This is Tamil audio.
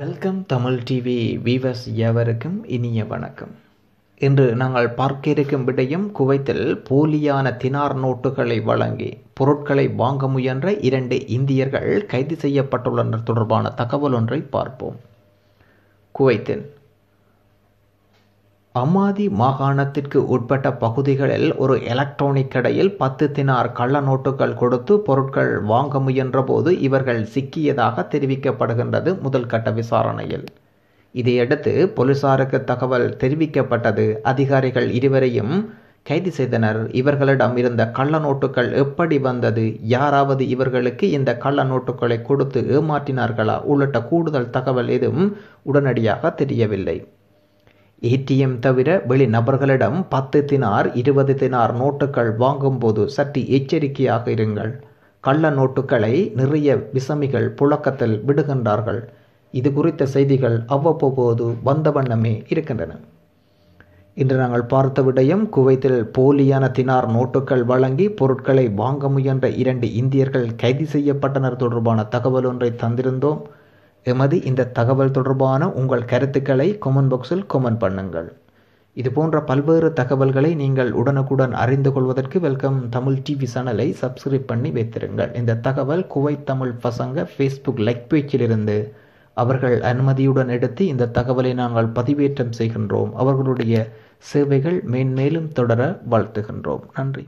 வெல்கம் தமிழ் டிவி வீவர்ஸ் எவருக்கும் இனிய வணக்கம் இன்று நாங்கள் பார்க்க இருக்கும் விடயம் குவைத்தில் போலியான தினார் நோட்டுகளை வழங்கி பொருட்களை வாங்க முயன்ற இரண்டு இந்தியர்கள் கைது செய்யப்பட்டுள்ளனர் தொடர்பான தகவல் ஒன்றை பார்ப்போம் குவைத்தின் அமாதி மாகாணத்திற்கு உட்பட்ட பகுதிகளில் ஒரு எலக்ட்ரானிக் கடையில் பத்து தினார் கள்ள நோட்டுகள் கொடுத்து பொருட்கள் வாங்க முயன்றபோது இவர்கள் சிக்கியதாக தெரிவிக்கப்படுகின்றது முதல் கட்ட விசாரணையில் இதையடுத்து போலீசாருக்கு தகவல் தெரிவிக்கப்பட்டது அதிகாரிகள் இருவரையும் கைது செய்தனர் இவர்களிடம் இருந்த கள்ள நோட்டுகள் எப்படி வந்தது யாராவது இவர்களுக்கு இந்த கள்ள நோட்டுகளை கொடுத்து ஏமாற்றினார்களா உள்ளிட்ட கூடுதல் தகவல் எதுவும் உடனடியாக தெரியவில்லை ஏடிஎம் தவிர வெளி நபர்களிடம் பத்து தினார் இருபது தினார் நோட்டுகள் வாங்கும்போது சற்று எச்சரிக்கையாக இருங்கள் கள்ள நோட்டுகளை நிறைய விசமிகள் புழக்கத்தில் விடுகின்றார்கள் இது குறித்த செய்திகள் அவ்வப்போது வந்த வண்ணமே இருக்கின்றன இன்று நாங்கள் பார்த்த விடயம் குவைத்தில் போலியான தினார் நோட்டுகள் வழங்கி பொருட்களை வாங்க முயன்ற இரண்டு இந்தியர்கள் கைது செய்யப்பட்டனர் தொடர்பான தகவல் ஒன்றை தந்திருந்தோம் எமது இந்த தகவல் தொடர்பான உங்கள் கருத்துக்களை கொமெண்ட் பாக்ஸில் கொமெண்ட் பண்ணுங்கள் இது போன்ற பல்வேறு தகவல்களை நீங்கள் உடனுக்குடன் அறிந்து கொள்வதற்கு வெல்கம் தமிழ் டிவி சேனலை சப்ஸ்கிரைப் பண்ணி வைத்திருங்கள் இந்த தகவல் குவைத் தமிழ் பசங்க ஃபேஸ்புக் லைக் பேஜிலிருந்து அவர்கள் அனுமதியுடன் எடுத்து இந்த தகவலை நாங்கள் பதிவேற்றம் செய்கின்றோம் அவர்களுடைய சேவைகள் மேன்மேலும் தொடர வாழ்த்துகின்றோம் நன்றி